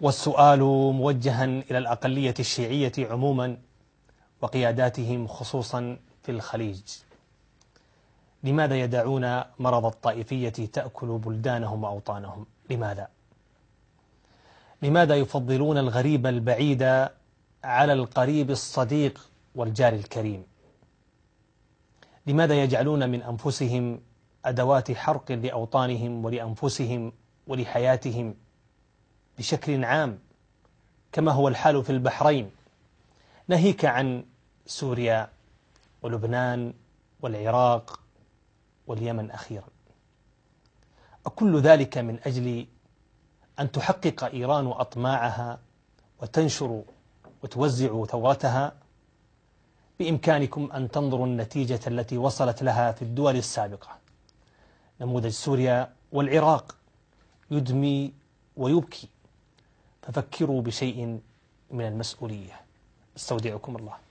والسؤال موجها إلى الأقلية الشيعية عموما وقياداتهم خصوصا في الخليج لماذا يدعون مرض الطائفية تأكل بلدانهم وأوطانهم لماذا؟ لماذا يفضلون الغريب البعيد على القريب الصديق والجار الكريم لماذا يجعلون من أنفسهم أدوات حرق لأوطانهم ولأنفسهم ولحياتهم بشكل عام كما هو الحال في البحرين ناهيك عن سوريا ولبنان والعراق واليمن أخيرا أكل ذلك من أجل أن تحقق إيران أطماعها وتنشر وتوزع ثورتها بإمكانكم أن تنظروا النتيجة التي وصلت لها في الدول السابقة نموذج سوريا والعراق يدمي ويبكي ففكروا بشيء من المسؤولية استودعكم الله